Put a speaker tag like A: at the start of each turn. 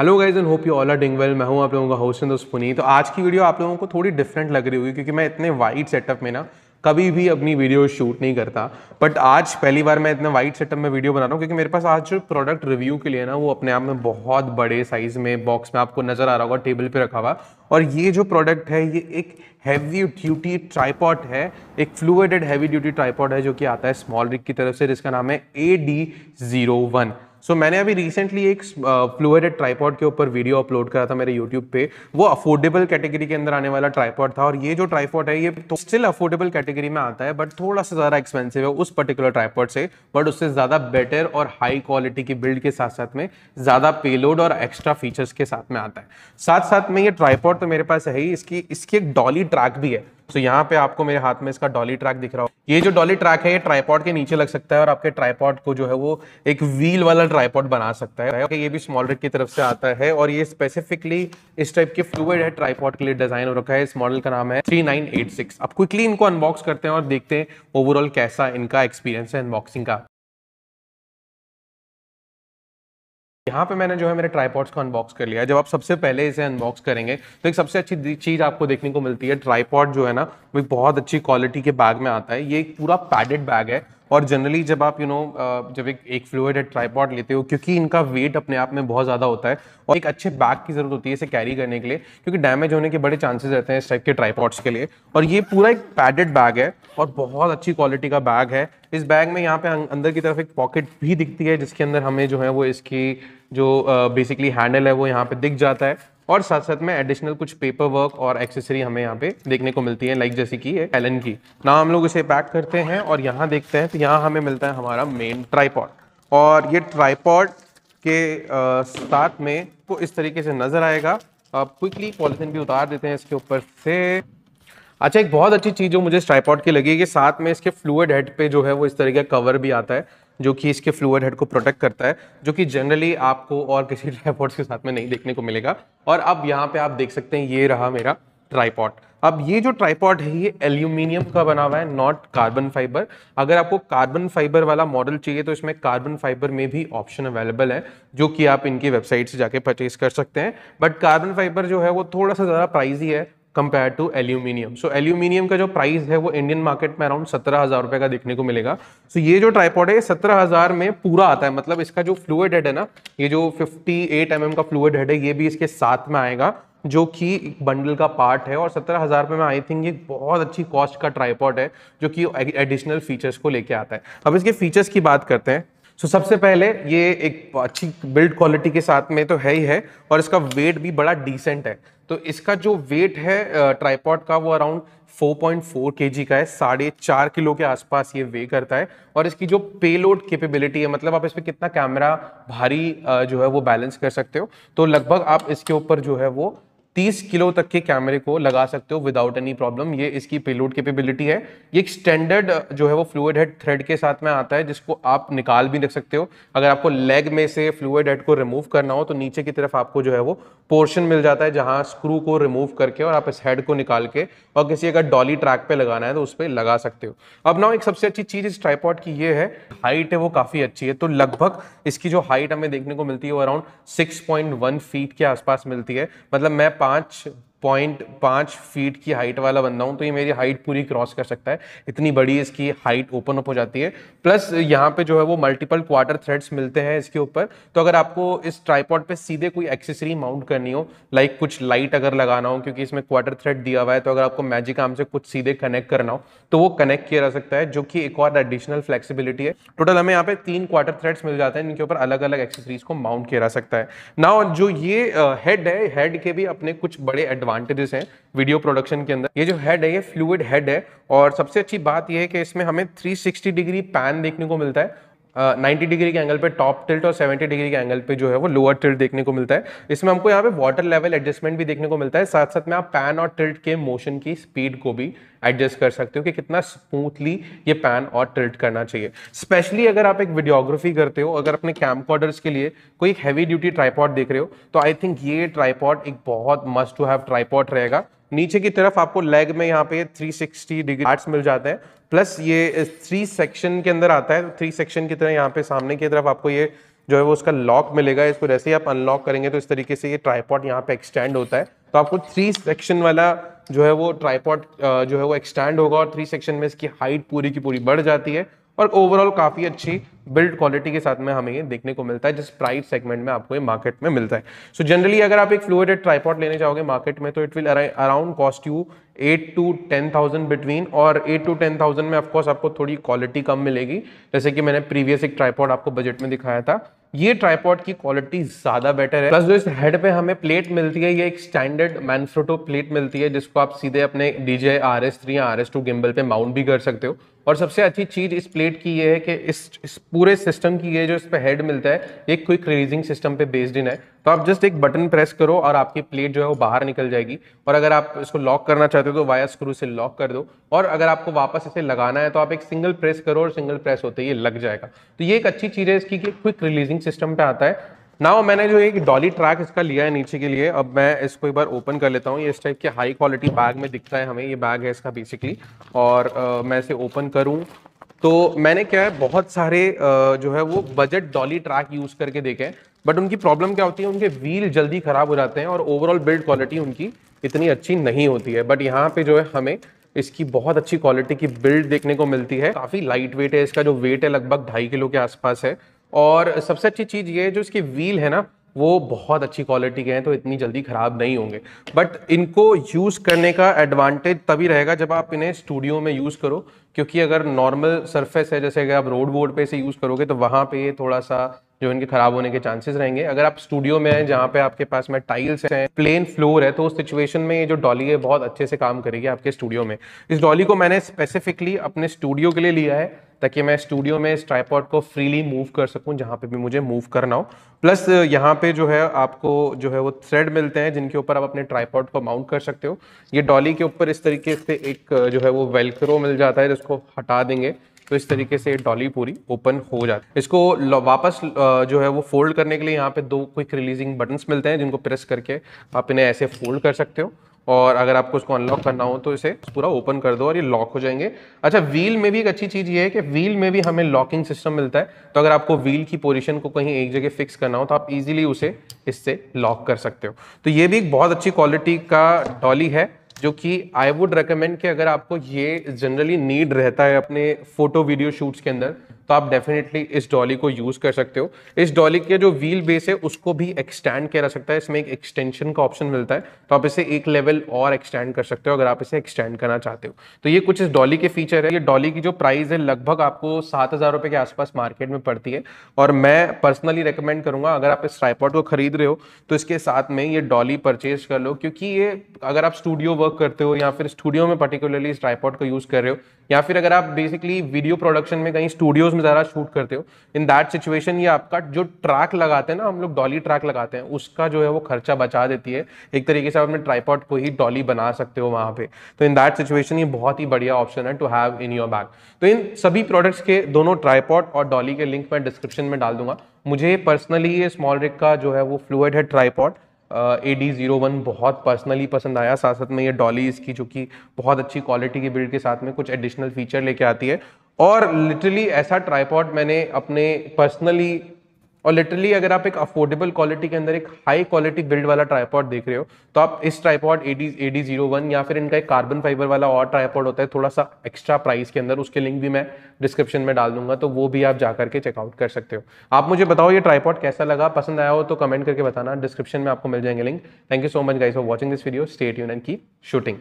A: hello guys and hope you all are doing well मैं हूं आप लोगों का हाउस एंड दोस्त पुनी तो आज की वीडियो आप लोगों को थोड़ी डिफरेंट लग रही होगी क्योंकि मैं इतने वाइट सेटअप में ना कभी भी अपनी वीडियो शूट नहीं करता बट आज पहली बार मैं इतने वाइट सेटअप में वीडियो बना रहा हूँ क्योंकि मेरे पास आज जो प्रोडक्ट रिव्यू के लिए ना वो अपने आप में बहुत बड़े साइज में बॉक्स में आपको नज़र आ रहा होगा टेबल पर रखा हुआ और ये जो प्रोडक्ट है ये एक हैवी ड्यूटी ट्राईपॉट है एक फ्लूडेड हैवी ड्यूटी ट्राईपॉट है जो कि आता है स्मॉल रिक की तरफ से जिसका नाम है A D zero one so so, मैंने अभी रिसेंटली एक फ्लूएडेड ट्राईपॉड के ऊपर वीडियो अपलोड करा था मेरे यूट्यूब पे वो अफोर्डेबल कैटेगरी के अंदर आने वाला ट्राईपॉड था और ये जो ट्राईपॉड है ये तो स्टिल अफोर्डेबल कैटेगरी में आता है बट थोड़ा सा ज़्यादा एक्सपेंसिव है उस पर्टिकुलर ट्राईपॉड से बट उससे ज़्यादा बेटर और हाई क्वालिटी की बिल्ड के साथ साथ में ज़्यादा पेलोड और एक्स्ट्रा फीचर्स के साथ में आता है साथ साथ में ये ट्राईपॉड तो मेरे पास है ही इसकी इसकी एक डॉली ट्रैक भी है सो so, यहाँ पे आपको मेरे हाथ में इसका डॉली ट्रैक दिख रहा हो ये जो डॉली ट्रैक है ये ट्राईपॉड के नीचे लग सकता है और आपके ट्राईपॉड को जो है वो एक व्हील वाला ट्राईपॉड बना सकता है okay, ये भी स्मॉल रिक की तरफ से आता है और ये स्पेसिफिकली इस टाइप के फ्लूड है ट्राईपॉड के लिए डिजाइन हो रखा है इस मॉडल का नाम है थ्री नाइन एट सिक्स अब क्विकली इनको अनबॉक्स करते हैं और देखते हैं ओवरऑल कैसा इनका एक्सपीरियंस है अनबॉक्सिंग का यहाँ पे मैंने जो है मेरे ट्राईपॉड्स को अनबॉक्स कर लिया है जब आप सबसे पहले इसे अनबॉक्स करेंगे तो एक सबसे अच्छी चीज़ आपको देखने को मिलती है ट्राईपॉड जो है ना वो बहुत अच्छी क्वालिटी के बैग में आता है ये एक पूरा पैडेड बैग है और जनरली जब आप यू you नो know, जब एक एक फ्लूड ट्राईपॉड लेते हो क्योंकि इनका वेट अपने आप में बहुत ज़्यादा होता है और एक अच्छे बैग की ज़रूरत होती है इसे कैरी करने के लिए क्योंकि डैमेज होने के बड़े चांसेस रहते हैं इस टाइप के ट्राईपॉड्स के लिए और ये पूरा एक पैडेड बैग है और बहुत अच्छी क्वालिटी का बैग है इस बैग में यहाँ पे अं, अंदर की तरफ एक पॉकेट भी दिखती है जिसके अंदर हमें जो है वो इसकी जो बेसिकली हैंडल है वो यहाँ पे दिख जाता है और साथ साथ में एडिशनल कुछ पेपर वर्क और एक्सेसरी हमें यहाँ पे देखने को मिलती है लाइक जैसे कि ये एलन की ना हम लोग इसे पैक करते हैं और यहाँ देखते हैं तो यहाँ हमें मिलता है हमारा मेन ट्राईपॉड और ये ट्राईपॉड के साथ में वो इस तरीके से नज़र आएगा आप क्विकली पॉलिथिन भी उतार देते हैं इसके ऊपर से अच्छा एक बहुत अच्छी चीज़ जो मुझे ट्राईपॉड की लगी है कि साथ में इसके फ्लूड हेड पे जो है वो इस तरीके का कवर भी आता है जो कि इसके फ्लूड हेड को प्रोटेक्ट करता है जो कि जनरली आपको और किसी ट्राईपॉड्स के साथ में नहीं देखने को मिलेगा और अब यहाँ पे आप देख सकते हैं ये रहा मेरा ट्राईपॉड अब ये जो ट्राईपॉड है ये एल्यूमिनियम का बना हुआ है नॉट कार्बन फाइबर अगर आपको कार्बन फाइबर वाला मॉडल चाहिए तो इसमें कार्बन फाइबर में भी ऑप्शन अवेलेबल है जो कि आप इनकी वेबसाइट से जाके परचेज कर सकते हैं बट कार्बन फाइबर जो है वो थोड़ा सा ज़्यादा प्राइजी है compare to aluminium so aluminium का जो प्राइस है वो इंडियन मार्केट में अराउंड सत्रह हज़ार रुपये का देखने को मिलेगा सो so, ये जो ट्राईपॉड है सत्रह हज़ार में पूरा आता है मतलब इसका जो फ्लूड हेड है ना ये जो फिफ्टी एट एम का फ्लूड हेड है ये भी इसके साथ में आएगा जो कि बंडल का पार्ट है और सत्रह हज़ार रुपये में आई थिंक ये बहुत अच्छी कॉस्ट का ट्राईपॉड है जो कि एडिशनल फीचर्स को लेके आता है अब इसके फीचर्स की बात करते हैं सो so, सबसे पहले ये एक अच्छी बिल्ड क्वालिटी के साथ में तो है ही है और इसका वेट भी बड़ा डिसेंट है तो इसका जो वेट है ट्राईपॉड का वो अराउंड 4.4 kg का है साढ़े चार किलो के आसपास ये वे करता है और इसकी जो पेलोड कैपेबिलिटी है मतलब आप इस पर कितना कैमरा भारी जो है वो बैलेंस कर सकते हो तो लगभग आप इसके ऊपर जो है वो 30 किलो तक के कैमरे को लगा सकते हो विदाउट एनी प्रॉब्लम ये इसकी पेलोड कैपेबिलिटी है ये एक स्टैंडर्ड uh, जो है वो फ्लूड हेड थ्रेड के साथ में आता है जिसको आप निकाल भी रख सकते हो अगर आपको लेग में से फ्लूड हेड को रिमूव करना हो तो नीचे की तरफ आपको जो है वो पोर्शन मिल जाता है जहाँ स्क्रू को रिमूव करके और आप इस हेड को निकाल के और किसी अगर डॉली ट्रैक पे लगाना है तो उस पर लगा सकते हो अब ना एक सबसे अच्छी चीज़ इस ट्राईपॉड की ये है हाइट है वो काफ़ी अच्छी है तो लगभग इसकी जो हाइट हमें देखने को मिलती है वो अराउंड सिक्स फीट के आसपास मिलती है मतलब मैं पाँच पॉइंट पाँच फीट की हाइट वाला बंदा हूँ तो ये मेरी हाइट पूरी क्रॉस कर सकता है इतनी बड़ी इसकी हाइट ओपन अप हो जाती है प्लस यहाँ पे जो है वो मल्टीपल क्वार्टर थ्रेड्स मिलते हैं इसके ऊपर तो अगर आपको इस ट्राईपॉड पे सीधे कोई एक्सेसरी माउंट करनी हो लाइक कुछ लाइट अगर लगाना हो क्योंकि इसमें क्वार्टर थ्रेड दिया हुआ है तो अगर आपको मैजिक आम से कुछ सीधे कनेक्ट करना हो तो वो कनेक्ट किया जा सकता है जो कि एक और एडिशनल फ्लेक्सीबिलिटी है टोटल हमें यहाँ पे तीन क्वार्टर थ्रेड्स मिल जाते हैं इनके ऊपर अलग अलग एक्सेसरीज को माउंट किया जा सकता है ना जो ये हेड है हेड के भी अपने कुछ बड़े एडवांस एडवांटेजेस हैं वीडियो प्रोडक्शन के अंदर ये जो हेड है ये फ्लूड हेड है और सबसे अच्छी बात यह है कि इसमें हमें 360 डिग्री पैन देखने को मिलता है नाइन्टी डिग्री के एंगल पे टॉप टिल्ट और सेवेंटी डिग्री के एंगल पे जो है वो लोअर टिल्ट देखने को मिलता है इसमें हमको यहाँ पे वाटर लेवल एडजस्टमेंट भी देखने को मिलता है साथ साथ में आप पैन और टिल्ट के मोशन की स्पीड को भी एडजस्ट कर सकते हो कि कितना स्मूथली ये पैन और टिल्ट करना चाहिए स्पेशली अगर आप एक वीडियोग्राफी करते हो अगर अपने कैम के लिए कोई हैवी ड्यूटी ट्राईपॉड देख रहे हो तो आई थिंक ये ट्राईपॉड एक बहुत मस्ट टू हैव ट्राईपॉड रहेगा नीचे की तरफ आपको लेग में यहाँ पे 360 डिग्री आर्ट्स मिल जाते हैं प्लस ये थ्री सेक्शन के अंदर आता है थ्री तो सेक्शन की तरह यहाँ पे सामने की तरफ आपको ये जो है वो उसका लॉक मिलेगा इसको जैसे ही आप अनलॉक करेंगे तो इस तरीके से ये ट्राईपॉट यहाँ पे एक्सटेंड होता है तो आपको थ्री सेक्शन वाला जो है वो ट्राईपॉट जो है वो एक्सटेंड होगा और थ्री सेक्शन में इसकी हाइट पूरी की पूरी बढ़ जाती है और ओवरऑल काफ़ी अच्छी बिल्ड क्वालिटी के साथ में हमें ये देखने को मिलता है जिस प्राइस सेगमेंट में आपको ये मार्केट में मिलता है सो so जनरली अगर आप एक फ्लूडेड ट्राईपॉट लेने जाओगे मार्केट में तो it will around cost you eight to ten thousand between और एट टू टेन थाउजेंड में ऑफकोर्स आपको थोड़ी क्वालिटी कम मिलेगी जैसे कि मैंने प्रीवियस एक ट्राईपॉड आपको बजट में दिखाया था ये ट्राईपॉड की क्वालिटी ज़्यादा बेटर है प्लस जो इस हेड पे हमें प्लेट मिलती है ये एक स्टैंडर्ड मैनफ्रोटो प्लेट मिलती है जिसको आप सीधे अपने D J R S three या आर एस टू गिम्बल पे माउंट भी कर सकते हो और सबसे अच्छी चीज़ इस प्लेट की ये है कि इस, इस पूरे सिस्टम की ये जो इस पे हेड मिलता है ये क्विक रिलीजिंग सिस्टम पे बेस्ड इन है तो आप जस्ट एक बटन प्रेस करो और आपकी प्लेट जो है वो बाहर निकल जाएगी और अगर आप इसको लॉक करना चाहते हो तो वाया स्क्रू से लॉक कर दो और अगर आपको वापस इसे लगाना है तो आप एक सिंगल प्रेस करो और सिंगल प्रेस होते ही लग जाएगा तो ये एक अच्छी चीज़ है इसकी कि क्विक रिलीजिंग सिस्टम पे आता है नाउ मैंने जो एक डॉली ट्रैक इसका लिया है नीचे के लिए अब मैं इसको एक बार ओपन कर लेता हूँ ये इस टाइप के हाई क्वालिटी बैग में दिखता है हमें ये बैग है इसका बेसिकली और आ, मैं इसे ओपन करूँ तो मैंने क्या है बहुत सारे जो है वो बजट डॉली ट्रैक यूज़ करके देखे हैं बट उनकी प्रॉब्लम क्या होती है उनके व्हील जल्दी ख़राब हो जाते हैं और ओवरऑल बिल्ड क्वालिटी उनकी इतनी अच्छी नहीं होती है बट यहाँ पे जो है हमें इसकी बहुत अच्छी क्वालिटी की बिल्ड देखने को मिलती है काफ़ी लाइट वेट है इसका जो वेट है लगभग ढाई किलो के आसपास है और सबसे अच्छी चीज़ ये है जो इसकी व्हील है ना वो बहुत अच्छी क्वालिटी के हैं तो इतनी जल्दी ख़राब नहीं होंगे बट इनको यूज़ करने का एडवांटेज तभी रहेगा जब आप इन्हें स्टूडियो में यूज़ करो क्योंकि अगर नॉर्मल सरफेस है जैसे अगर आप रोड बोर्ड पे से यूज़ करोगे तो वहाँ पे ये थोड़ा सा जो इनके खराब होने के चांसेस रहेंगे अगर आप स्टूडियो में हैं जहाँ पे आपके पास में टाइल्स हैं प्लेन फ्लोर है तो उस सिचुएशन में ये जो डॉली है बहुत अच्छे से काम करेगी आपके स्टूडियो में इस डॉली को मैंने स्पेसिफिकली अपने स्टूडियो के लिए लिया है ताकि मैं स्टूडियो में इस ट्राईपॉड को फ्रीली मूव कर सकूं जहां पे भी मुझे मूव करना हो प्लस यहाँ पे जो है आपको जो है वो थ्रेड मिलते हैं जिनके ऊपर आप अपने ट्राईपॉड को माउंट कर सकते हो ये डॉली के ऊपर इस तरीके से एक जो है वो वेलक्रो मिल जाता है जिसको हटा देंगे तो इस तरीके से डॉली पूरी ओपन हो जाती है इसको वापस जो है वो फोल्ड करने के लिए यहाँ पे दो क्विक रिलीजिंग बटन्स मिलते हैं जिनको प्रेस करके आप इन्हें ऐसे फोल्ड कर सकते हो और अगर आपको उसको अनलॉक करना हो तो इसे पूरा ओपन कर दो और ये लॉक हो जाएंगे अच्छा व्हील में भी एक अच्छी चीज़ ये है कि व्हील में भी हमें लॉकिंग सिस्टम मिलता है तो अगर आपको व्हील की पोजीशन को कहीं एक जगह फिक्स करना हो तो आप इजीली उसे इससे लॉक कर सकते हो तो ये भी एक बहुत अच्छी क्वालिटी का डॉली है जो कि आई वुड रिकमेंड कि अगर आपको ये जनरली नीड रहता है अपने फोटो वीडियो शूट्स के अंदर तो आप डेफिनेटली इस डॉली को यूज़ कर सकते हो इस डॉली के जो व्हील बेस है उसको भी एक्सटेंड किया जा सकता है इसमें एक एक्सटेंशन का ऑप्शन मिलता है तो आप इसे एक लेवल और एक्सटेंड कर सकते हो अगर आप इसे एक्सटेंड करना चाहते हो तो ये कुछ इस डॉली के फीचर है ये डॉली की जो प्राइस है लगभग आपको सात हज़ार के आसपास मार्केट में पड़ती है और मैं पर्सनली रिकमेंड करूंगा अगर आप इस ट्राईपॉड को खरीद रहे हो तो इसके साथ में ये डॉली परचेज कर लो क्योंकि ये अगर आप स्टूडियो वर्क करते हो या फिर स्टूडियो में पर्टिकुलरली इस ट्राईपॉड को यूज़ कर रहे हो या फिर अगर आप बेसिकली वीडियो प्रोडक्शन में कहीं स्टूडियोज में ज़्यादा शूट करते हो इन दैट सिचुएशन ये आपका जो ट्रैक लगाते हैं ना हम लोग डॉली ट्रैक लगाते हैं उसका जो है वो खर्चा बचा देती है एक तरीके से आप अपने ट्राईपॉड को ही डॉली बना सकते हो वहाँ पे तो इन दैट सिचुएशन ये बहुत ही बढ़िया ऑप्शन है to have in your bag तो इन सभी प्रोडक्ट्स के दोनों ट्राईपॉड और डॉली के लिंक मैं डिस्क्रिप्शन में डाल दूंगा मुझे पर्सनली ये स्मॉल रिक का जो है वो फ्लूड है tripod A D zero one बहुत पर्सनली पसंद आया साथ साथ में ये डॉली इसकी जो कि बहुत अच्छी क्वालिटी की बिल्ड के साथ में कुछ एडिशनल फीचर लेके आती है और लिटरली ऐसा ट्राईपॉड मैंने अपने पर्सनली और लिटरली अगर आप एक अफोर्डेबल क्वालिटी के अंदर एक हाई क्वालिटी बिल्ड वाला ट्राईपॉड देख रहे हो तो आप इस tripod A D zero one या फिर इनका एक कार्बन फाइबर वाला और ट्राईपॉड होता है थोड़ा सा एक्स्ट्रा प्राइस के अंदर उसके लिंक भी मैं डिस्क्रिप्शन में डाल दूंगा तो वो भी आप जा करके चेकआउट कर सकते हो आप मुझे बताओ ये ट्राईपॉड कैसा लगा पसंद आया हो तो कमेंट करके बताना डिस्क्रिप्शन में आपको मिल जाएंगे link thank you so much guys for watching this video stay यून एंड की शूटिंग